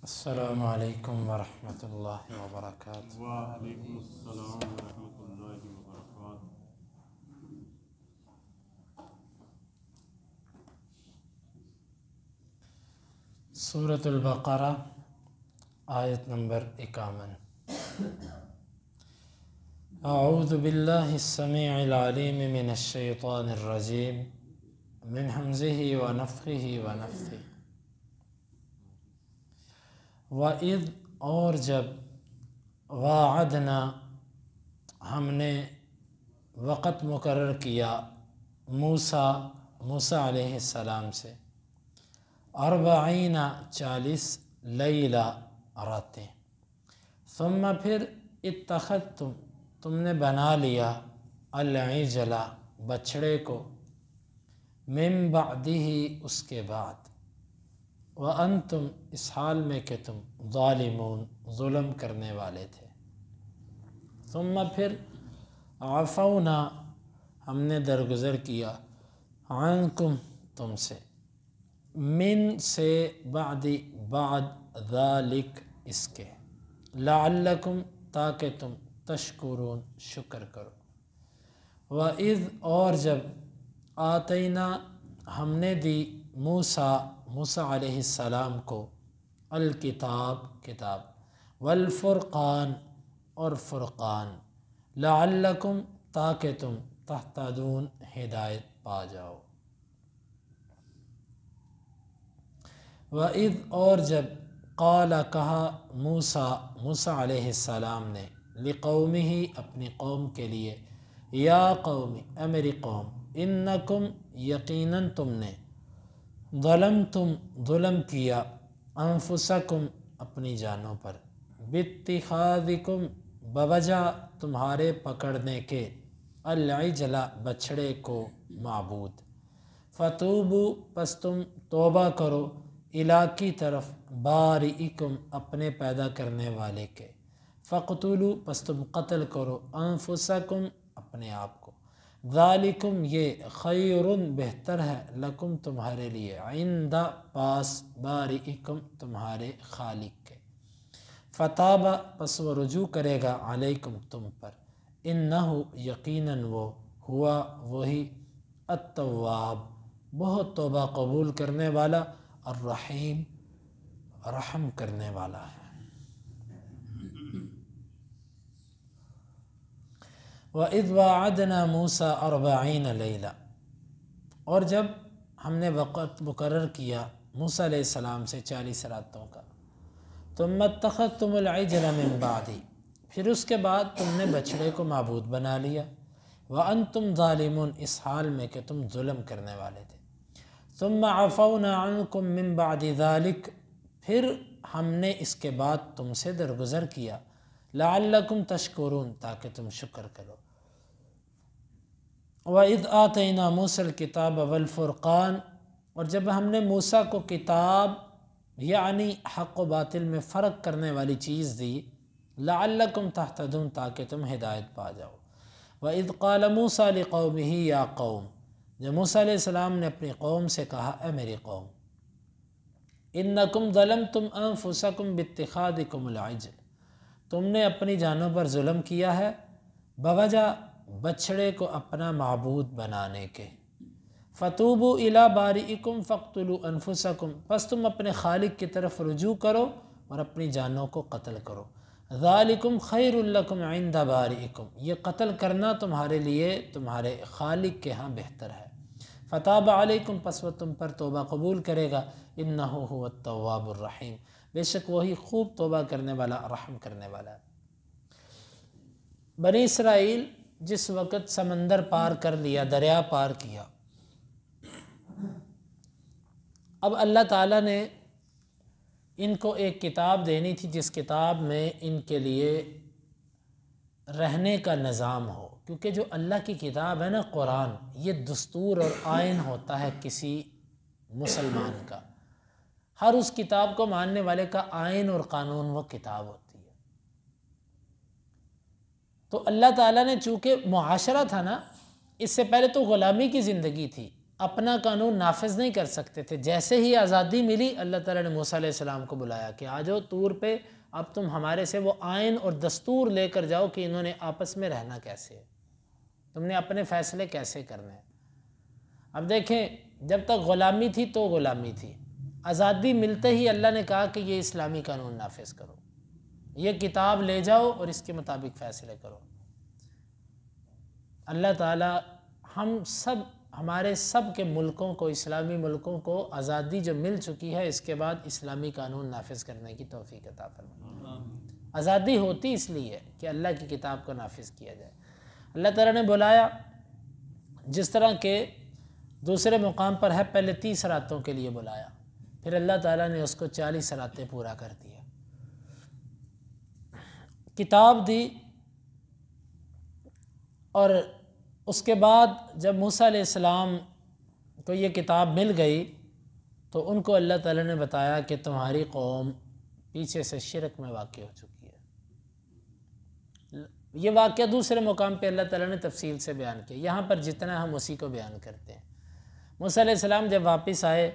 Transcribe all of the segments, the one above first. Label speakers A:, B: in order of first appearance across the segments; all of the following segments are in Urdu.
A: السلام عليكم ورحمة الله وبركاته وعليكم السلام ورحمة الله وبركاته سورة البقرة آية نمبر 51 أعوذ بالله السميع العليم من الشيطان الرجيم من همزه ونفخه ونفثه و عید اور جب وعدنا ہم نے وقت مقرر کیا موسا موسا علیہ السلام سے اربعینہ چالیس آئینہ راتیں ثم پھر اتخذ تم تم نے بنا لیا العجلہ بچھڑے کو من بعدی اس کے بعد و ان تم اس حال میں کہ تم ظالمون ظلم کرنے والے تھے ثم پھر عفونا ہم نے درگزر کیا عنکم تم سے من سے بعد بعد ذالک اس کے لعلکم تاکہ تم تشکرون شکر کرو وَإِذْ اور جب آتی ہم نے دی موسا موسیٰ علیہ السلام کو الکتاب کتاب والفرقان اور فرقان لعلکم تاکہ تم تحتدون ہدایت پا جاؤ وَإِذْ اور جب قَالَ کہا موسا موسیٰ علیہ السلام نے لقومی ہی اپنی قوم کے لیے یا قومی امری قوم انکم یقیناً تم نے ظلم تم ظلم کیا انفسکم اپنی جانوں پر بتخاذکم بوجہ بوجا تمہارے پکڑنے کے العجل بچھڑے کو معبود فتوبو پس تم توبہ کرو علاقی طرف بارئکم اپنے پیدا کرنے والے کے فقتلو پس تم قتل کرو انفسکم اپنے آپ کو ذالکم یہ خیر بہتر ہے لکم تمہارے لیے عند پاس بارئکم تمہارے خالق کے فتابہ پس و رجوع کرے گا علیکم تم پر انہو یقیناً وہ ہوا وہی التواب بہت توبہ قبول کرنے والا الرحیم رحم کرنے والا ہے و وَعَدْنَا مُوسَىٰ موسا اور اور جب ہم نے وقت مقرر کیا موسیٰ علیہ السلام سے چالیس راتوں کا تمط تم مِنْ بَعْدِ پھر اس کے بعد تم نے بچڑے کو معبود بنا لیا وَأَنْتُمْ ظَالِمُونَ تم اس حال میں کہ تم ظلم کرنے والے تھے عَفَوْنَا عَنْكُمْ مِنْ بَعْدِ ذالق پھر ہم نے اس کے بعد تم سے درگزر کیا لعلکم تشکرون تاکہ تم شکر کرو وَإِذْ آتَيْنَا مُوسَى الْكِتَابَ وَالْفُرْقَانِ اور جب ہم نے موسیٰ کو کتاب یعنی حق و باطل میں فرق کرنے والی چیز دی لَعَلَّكُمْ اللہ کم تُمْ تاکہ تم ہدایت پا جاؤ مُوسَى لِقَوْمِهِ يَا قَوْمِ جب موسیٰ علیہ السلام نے اپنی قوم سے کہا اے میری قوم اِنَّكُمْ ظَلَمْتُمْ أَنفُسَكُمْ بِاتِّخَادِكُمُ الْعِجْلِ تم نے اپنی جانوں پر ظلم کیا ہے بوجہ بچھڑے کو اپنا معبود بنانے کے فتوب اللہ باریکم فقت فقتلو انفسکم پس تم اپنے خالق کی طرف رجوع کرو اور اپنی جانوں کو قتل کرو ذالکم خیر خیرالحکم عند باریکم یہ قتل کرنا تمہارے لیے تمہارے خالق کے ہاں بہتر ہے فتح علیکم پس و تم پر توبہ قبول کرے گا انہو ہوا التواب الرحیم بے شک وہی خوب توبہ کرنے والا رحم کرنے والا بنی اسرائیل جس وقت سمندر پار کر لیا دریا پار کیا اب اللہ تعالیٰ نے ان کو ایک کتاب دینی تھی جس کتاب میں ان کے لیے رہنے کا نظام ہو کیونکہ جو اللہ کی کتاب ہے نا قرآن یہ دستور اور آئین ہوتا ہے کسی مسلمان کا ہر اس کتاب کو ماننے والے کا آئین اور قانون وہ کتاب ہوتی ہے تو اللہ تعالیٰ نے چونکہ معاشرہ تھا نا اس سے پہلے تو غلامی کی زندگی تھی اپنا قانون نافذ نہیں کر سکتے تھے جیسے ہی آزادی ملی اللہ تعالیٰ نے موسیٰ علیہ السلام کو بلایا کہ آ جاؤ طور پہ اب تم ہمارے سے وہ آئین اور دستور لے کر جاؤ کہ انہوں نے آپس میں رہنا کیسے ہے تم نے اپنے فیصلے کیسے کرنے ہیں اب دیکھیں جب تک غلامی تھی تو غلامی تھی آزادی ملتے ہی اللہ نے کہا کہ یہ اسلامی قانون نافذ کرو یہ کتاب لے جاؤ اور اس کے مطابق فیصلے کرو اللہ تعالی ہم سب ہمارے سب کے ملکوں کو اسلامی ملکوں کو آزادی جو مل چکی ہے اس کے بعد اسلامی قانون نافذ کرنے کی توفیق عطا فرمائے آزادی ہوتی اس لیے کہ اللہ کی کتاب کو نافذ کیا جائے اللہ تعالیٰ نے بلایا جس طرح کہ دوسرے مقام پر ہے پہلے تیس راتوں کے لیے بلایا پھر اللہ تعالیٰ نے اس کو چالیس راتیں پورا کر دیا کتاب دی اور اس کے بعد جب موسیٰ علیہ السلام کو یہ کتاب مل گئی تو ان کو اللہ تعالیٰ نے بتایا کہ تمہاری قوم پیچھے سے شرک میں واقع ہو چکی ہے یہ واقعہ دوسرے مقام پہ اللہ تعالیٰ نے تفصیل سے بیان کیا یہاں پر جتنا ہم اسی کو بیان کرتے ہیں موسیٰ علیہ السلام جب واپس آئے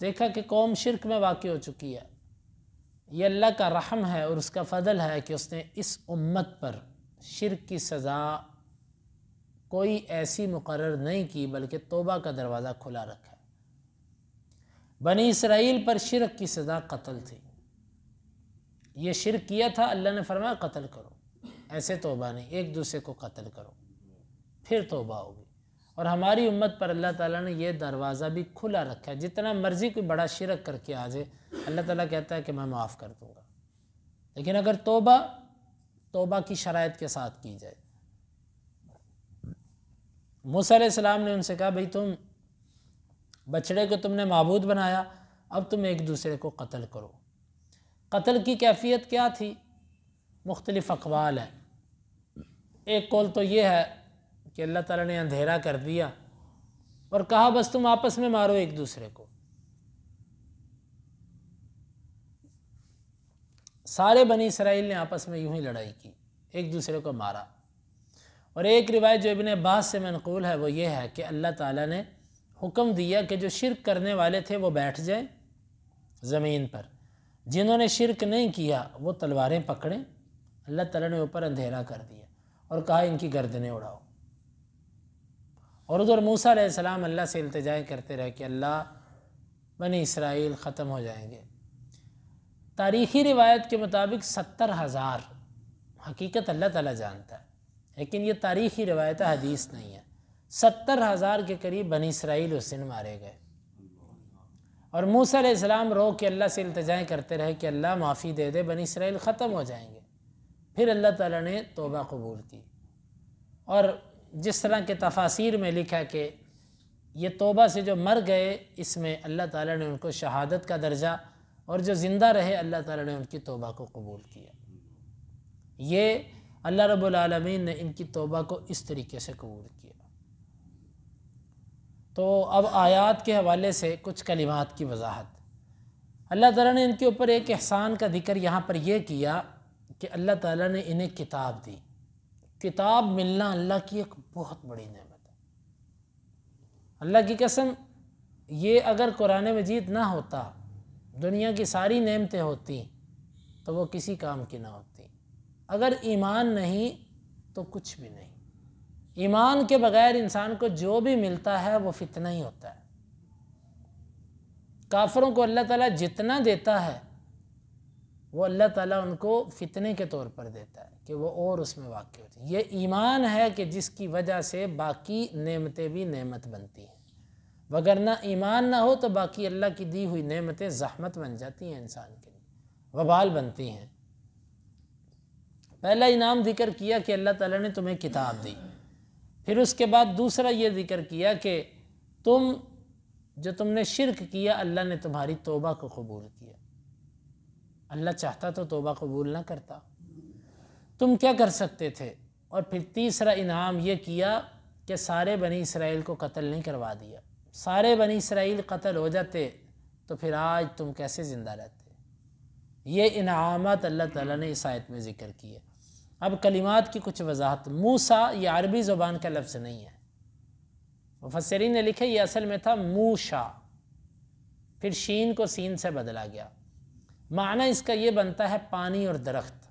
A: دیکھا کہ قوم شرک میں واقع ہو چکی ہے یہ اللہ کا رحم ہے اور اس کا فضل ہے کہ اس نے اس امت پر شرک کی سزا کوئی ایسی مقرر نہیں کی بلکہ توبہ کا دروازہ کھلا رکھا بنی اسرائیل پر شرک کی سزا قتل تھی یہ شرک کیا تھا اللہ نے فرمایا قتل کرو ایسے توبہ نہیں ایک دوسرے کو قتل کرو پھر توبہ ہوگی اور ہماری امت پر اللہ تعالیٰ نے یہ دروازہ بھی کھلا رکھا ہے جتنا مرضی کوئی بڑا شرک کر کے آ جائے اللہ تعالیٰ کہتا ہے کہ میں معاف کر دوں گا لیکن اگر توبہ توبہ کی شرائط کے ساتھ کی جائے موسیٰ علیہ السلام نے ان سے کہا بھئی تم بچڑے کو تم نے معبود بنایا اب تم ایک دوسرے کو قتل کرو قتل کی کیفیت کیا تھی مختلف اقوال ہیں ایک قول تو یہ ہے کہ اللہ تعالیٰ نے اندھیرا کر دیا اور کہا بس تم آپس میں مارو ایک دوسرے کو سارے بنی اسرائیل نے آپس میں یوں ہی لڑائی کی ایک دوسرے کو مارا اور ایک روایت جو ابن عباس سے منقول ہے وہ یہ ہے کہ اللہ تعالیٰ نے حکم دیا کہ جو شرک کرنے والے تھے وہ بیٹھ جائیں زمین پر جنہوں نے شرک نہیں کیا وہ تلواریں پکڑیں اللہ تعالیٰ نے اوپر اندھیرا کر دیا اور کہا ان کی گردنیں اڑاؤ اور ادھر موسیٰ علیہ السلام اللہ سے التجائے کرتے رہے کہ اللہ بنی اسرائیل ختم ہو جائیں گے تاریخی روایت کے مطابق ستر ہزار حقیقت اللہ تعالیٰ جانتا ہے لیکن یہ تاریخی روایت حدیث نہیں ہے ستر ہزار کے قریب بنی اسرائیل اس دن مارے گئے اور موسیٰ علیہ السلام رو کہ اللہ سے التجائے کرتے رہے کہ اللہ معافی دے دے بنی اسرائیل ختم ہو جائیں گے پھر اللہ تعالیٰ نے توبہ قبول کی اور جس طرح کے تفاصیر میں لکھا کہ یہ توبہ سے جو مر گئے اس میں اللہ تعالیٰ نے ان کو شہادت کا درجہ اور جو زندہ رہے اللہ تعالیٰ نے ان کی توبہ کو قبول کیا یہ اللہ رب العالمین نے ان کی توبہ کو اس طریقے سے قبول کیا تو اب آیات کے حوالے سے کچھ کلمات کی وضاحت اللہ تعالیٰ نے ان کے اوپر ایک احسان کا ذکر یہاں پر یہ کیا کہ اللہ تعالیٰ نے انہیں کتاب دی کتاب ملنا اللہ کی ایک بہت بڑی نعمت ہے اللہ کی قسم یہ اگر قرآن مجید نہ ہوتا دنیا کی ساری نعمتیں ہوتی تو وہ کسی کام کی نہ ہوتی اگر ایمان نہیں تو کچھ بھی نہیں ایمان کے بغیر انسان کو جو بھی ملتا ہے وہ فتنہ ہی ہوتا ہے کافروں کو اللہ تعالیٰ جتنا دیتا ہے وہ اللہ تعالیٰ ان کو فتنے کے طور پر دیتا ہے کہ وہ اور اس میں واقع ہوتی یہ ایمان ہے کہ جس کی وجہ سے باقی نعمتیں بھی نعمت بنتی ہیں وگرنہ ایمان نہ ہو تو باقی اللہ کی دی ہوئی نعمتیں زحمت بن جاتی ہیں انسان کے لیے وبال بنتی ہیں پہلا انعام ذکر کیا کہ اللہ تعالیٰ نے تمہیں کتاب دی پھر اس کے بعد دوسرا یہ ذکر کیا کہ تم جو تم نے شرک کیا اللہ نے تمہاری توبہ کو قبول کیا اللہ چاہتا تو توبہ قبول نہ کرتا تم کیا کر سکتے تھے اور پھر تیسرا انعام یہ کیا کہ سارے بنی اسرائیل کو قتل نہیں کروا دیا سارے بنی اسرائیل قتل ہو جاتے تو پھر آج تم کیسے زندہ رہتے یہ انعامات اللہ تعالیٰ نے اس آیت میں ذکر کیے اب کلمات کی کچھ وضاحت موسا یہ عربی زبان کا لفظ نہیں ہے مفسرین نے لکھے یہ اصل میں تھا موشا پھر شین کو سین سے بدلا گیا معنی اس کا یہ بنتا ہے پانی اور درخت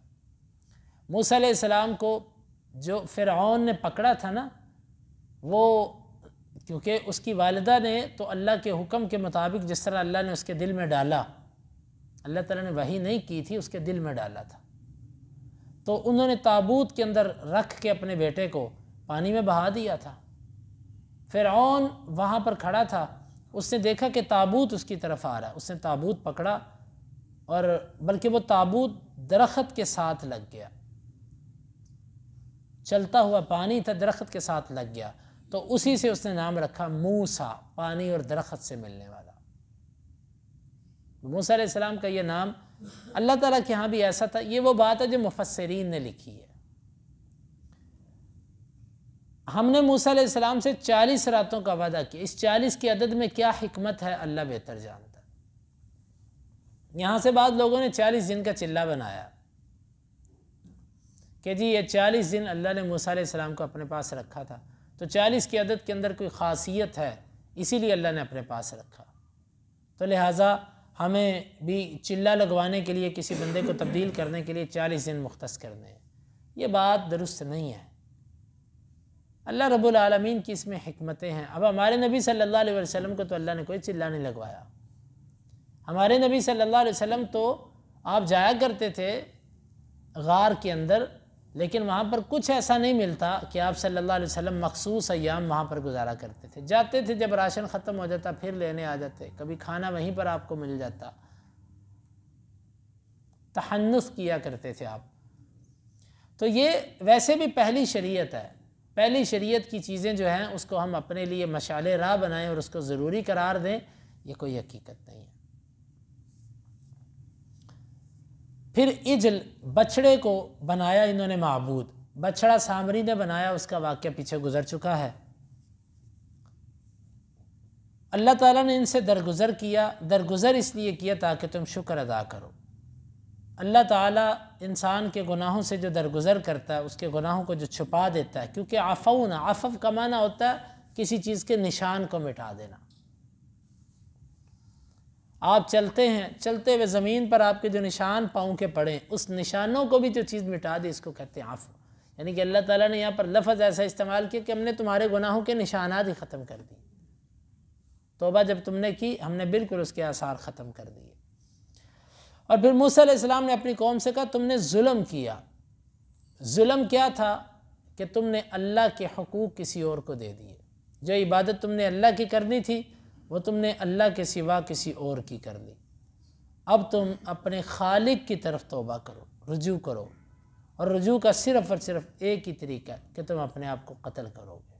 A: موسیٰ علیہ السلام کو جو فرعون نے پکڑا تھا نا وہ کیونکہ اس کی والدہ نے تو اللہ کے حکم کے مطابق جس طرح اللہ نے اس کے دل میں ڈالا اللہ تعالیٰ نے وہی نہیں کی تھی اس کے دل میں ڈالا تھا تو انہوں نے تابوت کے اندر رکھ کے اپنے بیٹے کو پانی میں بہا دیا تھا فرعون وہاں پر کھڑا تھا اس نے دیکھا کہ تابوت اس کی طرف آ رہا ہے اس نے تابوت پکڑا اور بلکہ وہ تابوت درخت کے ساتھ لگ گیا چلتا ہوا پانی تھا درخت کے ساتھ لگ گیا تو اسی سے اس نے نام رکھا موسا پانی اور درخت سے ملنے والا موسیٰ علیہ السلام کا یہ نام اللہ تعالیٰ کے ہاں بھی ایسا تھا یہ وہ بات ہے جو مفسرین نے لکھی ہے ہم نے موسیٰ علیہ السلام سے چالیس راتوں کا وعدہ کیا اس چالیس کی عدد میں کیا حکمت ہے اللہ بہتر جانتا یہاں سے بعد لوگوں نے چالیس دن کا چلہ بنایا کہ جی یہ چالیس دن اللہ نے موسیٰ علیہ السلام کو اپنے پاس رکھا تھا تو چالیس کی عدد کے اندر کوئی خاصیت ہے اسی لیے اللہ نے اپنے پاس رکھا تو لہٰذا ہمیں بھی چلہ لگوانے کے لیے کسی بندے کو تبدیل کرنے کے لیے چالیس دن مختص کرنے ہیں یہ بات درست نہیں ہے اللہ رب العالمین کی اس میں حکمتیں ہیں اب ہمارے نبی صلی اللہ علیہ وسلم کو تو اللہ نے کوئی چلہ نہیں لگوایا ہمارے نبی صلی اللہ علیہ وسلم تو آپ جایا کرتے تھے غار کے اندر لیکن وہاں پر کچھ ایسا نہیں ملتا کہ آپ صلی اللہ علیہ وسلم مخصوص ایام وہاں پر گزارا کرتے تھے جاتے تھے جب راشن ختم ہو جاتا پھر لینے آ جاتے کبھی کھانا وہیں پر آپ کو مل جاتا تحنس کیا کرتے تھے آپ تو یہ ویسے بھی پہلی شریعت ہے پہلی شریعت کی چیزیں جو ہیں اس کو ہم اپنے لیے مشعل راہ بنائیں اور اس کو ضروری قرار دیں یہ کوئی حقیقت نہیں ہے پھر اجل بچھڑے کو بنایا انہوں نے معبود بچھڑا سامری نے بنایا اس کا واقعہ پیچھے گزر چکا ہے اللہ تعالیٰ نے ان سے درگزر کیا درگزر اس لیے کیا تاکہ تم شکر ادا کرو اللہ تعالیٰ انسان کے گناہوں سے جو درگزر کرتا ہے اس کے گناہوں کو جو چھپا دیتا ہے کیونکہ افونا کا کمانا ہوتا ہے کسی چیز کے نشان کو مٹا دینا آپ چلتے ہیں چلتے ہوئے زمین پر آپ کے جو نشان پاؤں کے پڑے اس نشانوں کو بھی جو چیز مٹا دی اس کو کہتے ہیں عفو یعنی کہ اللہ تعالیٰ نے یہاں پر لفظ ایسا استعمال کیا کہ ہم نے تمہارے گناہوں کے نشانات ہی ختم کر دی توبہ جب تم نے کی ہم نے بالکل اس کے آثار ختم کر دیے اور پھر موسیٰ علیہ السلام نے اپنی قوم سے کہا تم نے ظلم کیا ظلم کیا تھا کہ تم نے اللہ کے حقوق کسی اور کو دے دیے جو عبادت تم نے اللہ کی کرنی تھی وہ تم نے اللہ کے سوا کسی اور کی کر لی اب تم اپنے خالق کی طرف توبہ کرو رجوع کرو اور رجوع کا صرف اور صرف ایک ہی طریقہ کہ تم اپنے آپ کو قتل کرو گے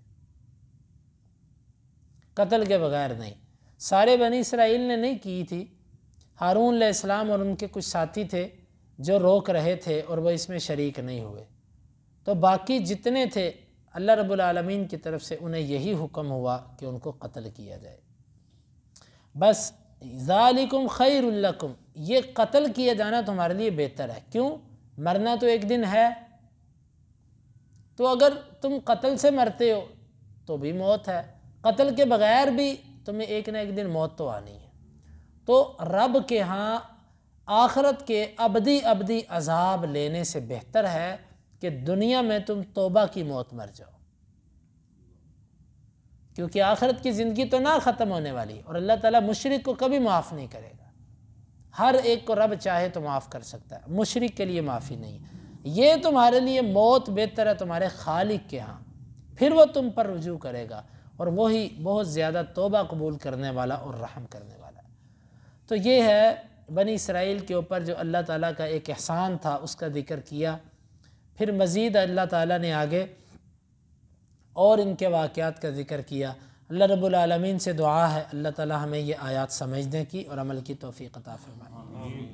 A: قتل کے بغیر نہیں سارے بنی اسرائیل نے نہیں کی تھی ہارون علیہ السلام اور ان کے کچھ ساتھی تھے جو روک رہے تھے اور وہ اس میں شریک نہیں ہوئے تو باقی جتنے تھے اللہ رب العالمین کی طرف سے انہیں یہی حکم ہوا کہ ان کو قتل کیا جائے بس ذالکم خیر لکم یہ قتل کیا جانا تمہارے لیے بہتر ہے کیوں مرنا تو ایک دن ہے تو اگر تم قتل سے مرتے ہو تو بھی موت ہے قتل کے بغیر بھی تمہیں ایک نہ ایک دن موت تو آنی ہے تو رب کے ہاں آخرت کے ابدی ابدی عذاب لینے سے بہتر ہے کہ دنیا میں تم توبہ کی موت مر جاؤ کیونکہ آخرت کی زندگی تو نہ ختم ہونے والی اور اللہ تعالیٰ مشرق کو کبھی معاف نہیں کرے گا ہر ایک کو رب چاہے تو معاف کر سکتا ہے مشرق کے لیے معافی نہیں یہ تمہارے لیے موت بہتر ہے تمہارے خالق کے ہاں پھر وہ تم پر رجوع کرے گا اور وہی بہت زیادہ توبہ قبول کرنے والا اور رحم کرنے والا ہے تو یہ ہے بنی اسرائیل کے اوپر جو اللہ تعالیٰ کا ایک احسان تھا اس کا ذکر کیا پھر مزید اللہ تعالیٰ نے آگے اور ان کے واقعات کا ذکر کیا اللہ رب العالمین سے دعا ہے اللہ تعالی ہمیں یہ آیات سمجھنے کی اور عمل کی توفیق عطا فرمائے